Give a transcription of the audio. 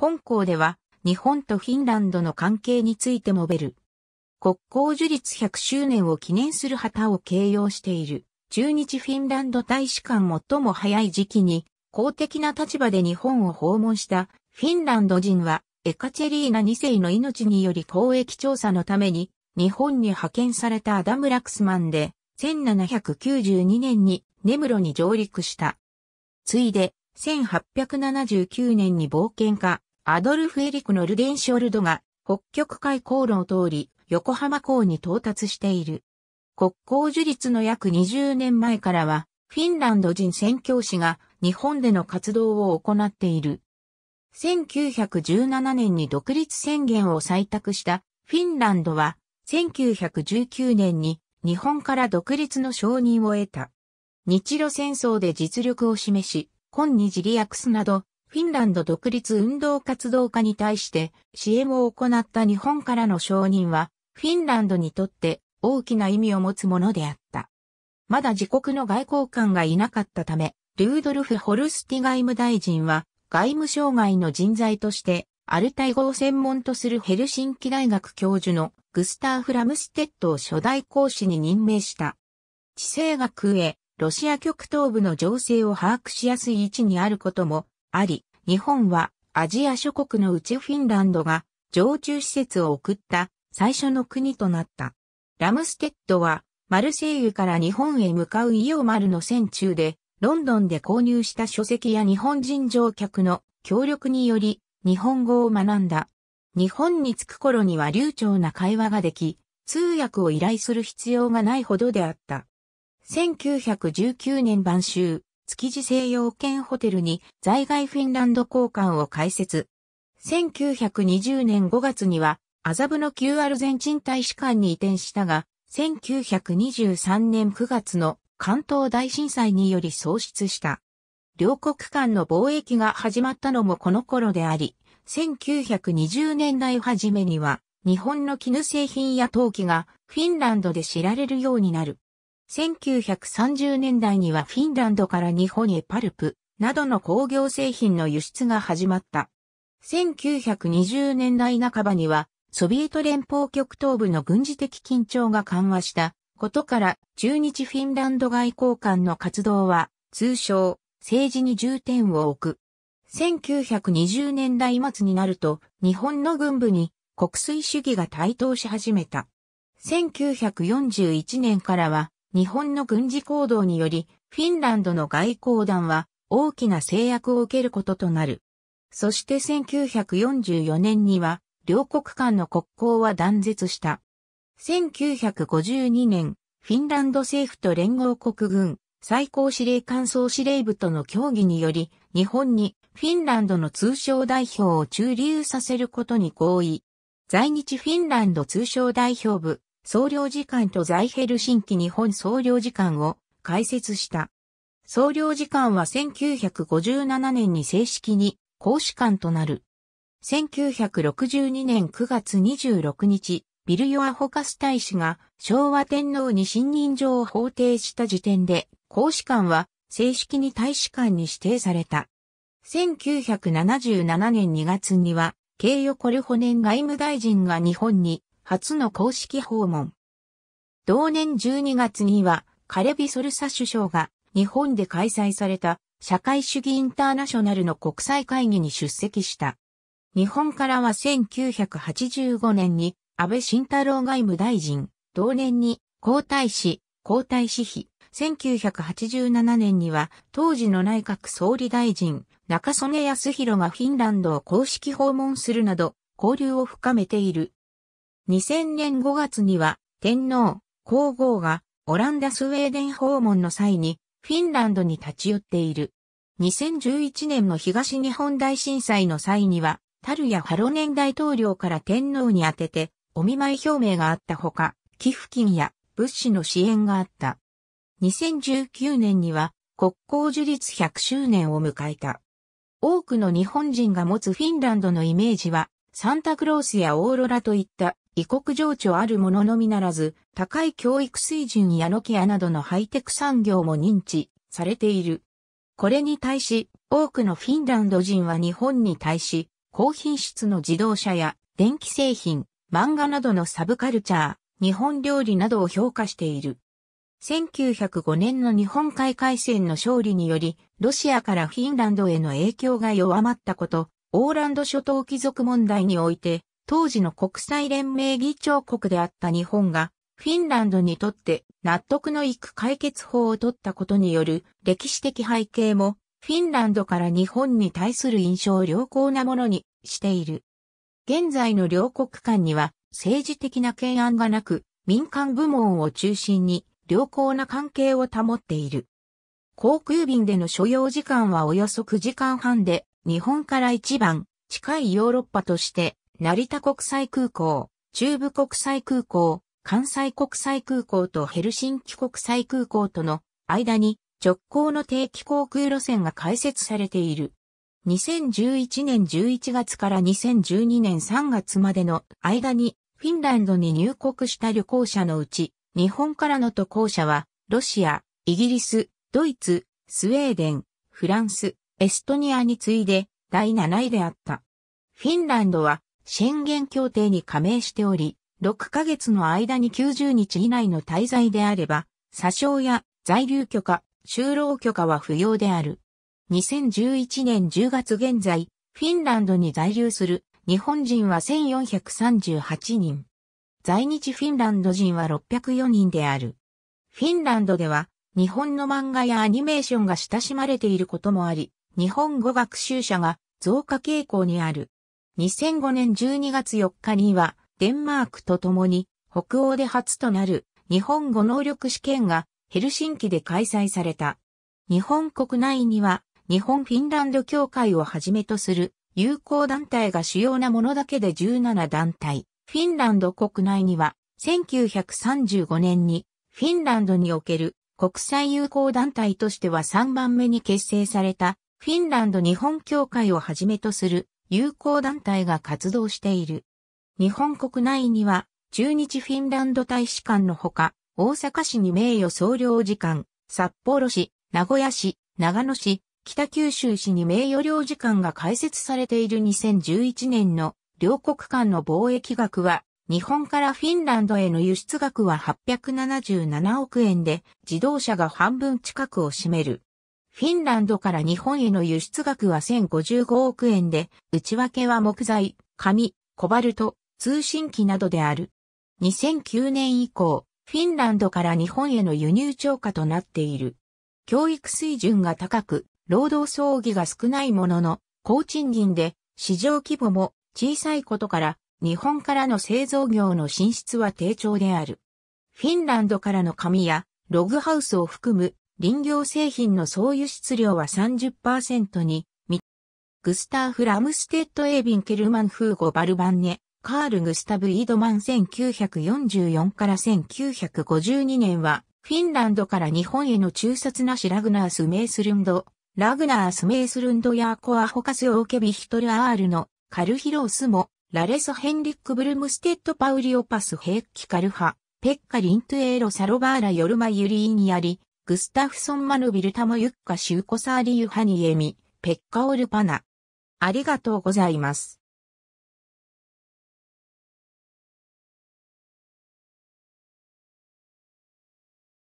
本校では、日本とフィンランドの関係について述べる。国交樹立100周年を記念する旗を掲揚している。中日フィンランド大使館最も早い時期に公的な立場で日本を訪問したフィンランド人はエカチェリーナ2世の命により公益調査のために日本に派遣されたアダム・ラクスマンで1792年に根室に上陸した。ついで1879年に冒険家アドルフ・エリクのルデンシオルドが北極海航路を通り横浜港に到達している。国交樹立の約20年前からはフィンランド人宣教師が日本での活動を行っている。1917年に独立宣言を採択したフィンランドは1919年に日本から独立の承認を得た。日露戦争で実力を示し、今日リアクスなどフィンランド独立運動活動家に対して支援を行った日本からの承認は、フィンランドにとって大きな意味を持つものであった。まだ自国の外交官がいなかったため、ルードルフ・ホルスティ外務大臣は、外務省外の人材として、アルタイ語を専門とするヘルシンキ大学教授のグスターフ・ラムステッドを初代講師に任命した。地政学へ、ロシア極東部の情勢を把握しやすい位置にあることも、あり、日本はアジア諸国のうちフィンランドが常駐施設を送った最初の国となった。ラムステッドはマルセイユから日本へ向かうイオマルの船中でロンドンで購入した書籍や日本人乗客の協力により日本語を学んだ。日本に着く頃には流暢な会話ができ、通訳を依頼する必要がないほどであった。1919年晩秋、築地西洋圏ホテルに在外フィンランド交換を開設。1920年5月には麻布の旧アルゼンチン大使館に移転したが、1923年9月の関東大震災により喪失した。両国間の貿易が始まったのもこの頃であり、1920年代初めには日本の絹製品や陶器がフィンランドで知られるようになる。1930年代にはフィンランドから日本へパルプなどの工業製品の輸出が始まった。1920年代半ばにはソビエト連邦極東部の軍事的緊張が緩和したことから中日フィンランド外交官の活動は通称政治に重点を置く。1920年代末になると日本の軍部に国粋主義が台頭し始めた。1941年からは日本の軍事行動により、フィンランドの外交団は大きな制約を受けることとなる。そして1944年には、両国間の国交は断絶した。1952年、フィンランド政府と連合国軍、最高司令官総司令部との協議により、日本にフィンランドの通商代表を駐留させることに合意。在日フィンランド通商代表部、総領事館と在ヘル新規日本総領事館を開設した。総領事館は1957年に正式に公使館となる。1962年9月26日、ビルヨアホカス大使が昭和天皇に信任状を法定した時点で、公使館は正式に大使館に指定された。1977年2月には、慶イコルホネン外務大臣が日本に初の公式訪問。同年12月には、カレビ・ソルサ首相が日本で開催された社会主義インターナショナルの国際会議に出席した。日本からは1985年に安倍晋太郎外務大臣、同年に皇太子、皇太子妃、1987年には当時の内閣総理大臣、中曽根康弘がフィンランドを公式訪問するなど交流を深めている2000年5月には天皇、皇后がオランダスウェーデン訪問の際にフィンランドに立ち寄っている。2011年の東日本大震災の際には、タルやハロネン大統領から天皇に宛ててお見舞い表明があったほか、寄付金や物資の支援があった。2019年には国交樹立100周年を迎えた。多くの日本人が持つフィンランドのイメージは、サンタクロースやオーロラといった異国情緒あるもののみならず、高い教育水準やノキアなどのハイテク産業も認知されている。これに対し、多くのフィンランド人は日本に対し、高品質の自動車や電気製品、漫画などのサブカルチャー、日本料理などを評価している。1905年の日本海海戦の勝利により、ロシアからフィンランドへの影響が弱まったこと、オーランド諸島貴族問題において、当時の国際連盟議長国であった日本が、フィンランドにとって納得のいく解決法を取ったことによる歴史的背景も、フィンランドから日本に対する印象を良好なものにしている。現在の両国間には政治的な懸案がなく、民間部門を中心に良好な関係を保っている。航空便での所要時間はおよそ9時間半で、日本から一番近いヨーロッパとして成田国際空港、中部国際空港、関西国際空港とヘルシンキ国際空港との間に直行の定期航空路線が開設されている。2011年11月から2012年3月までの間にフィンランドに入国した旅行者のうち日本からの渡航者はロシア、イギリス、ドイツ、スウェーデン、フランス、エストニアに次いで第7位であった。フィンランドは宣言協定に加盟しており、6ヶ月の間に90日以内の滞在であれば、詐称や在留許可、就労許可は不要である。2011年10月現在、フィンランドに在留する日本人は1438人。在日フィンランド人は604人である。フィンランドでは日本の漫画やアニメーションが親しまれていることもあり、日本語学習者が増加傾向にある。2005年12月4日には、デンマークと共に、北欧で初となる日本語能力試験がヘルシンキで開催された。日本国内には、日本フィンランド協会をはじめとする友好団体が主要なものだけで17団体。フィンランド国内には、1935年にフィンランドにおける国際友好団体としては3番目に結成されたフィンランド日本協会をはじめとする友好団体が活動している。日本国内には、中日フィンランド大使館のほか、大阪市に名誉総領事館、札幌市、名古屋市、長野市、北九州市に名誉領事館が開設されている2011年の両国間の貿易額は、日本からフィンランドへの輸出額は877億円で、自動車が半分近くを占める。フィンランドから日本への輸出額は1055億円で、内訳は木材、紙、コバルト、通信機などである。2009年以降、フィンランドから日本への輸入超過となっている。教育水準が高く、労働葬儀が少ないものの、高賃金で、市場規模も小さいことから、日本からの製造業の進出は低調である。フィンランドからの紙やログハウスを含む林業製品の総輸出量は30%に、グスターフ・ラムステッド・エービン・ケルマン・フーゴ・バルバンネ、カール・グスタブ・イードマン1944から1952年は、フィンランドから日本への中殺なしラグナース・メースルンド、ラグナース・メースルンド・ヤーコア・ホカス・オーケビ・ヒトル・アールの、カルヒロースも、ラレソ・ヘンリック・ブルムステッド・パウリオパス・ヘッキ・カルハ、ペッカ・リントゥエーロ・サロバーラ・ヨルマ・ユリーニアリ、グスタフソン・マヌビル・タモ・ユッカ・シューコサーリ・ユハニエミ、ペッカ・オルパナ。ありがとうございます。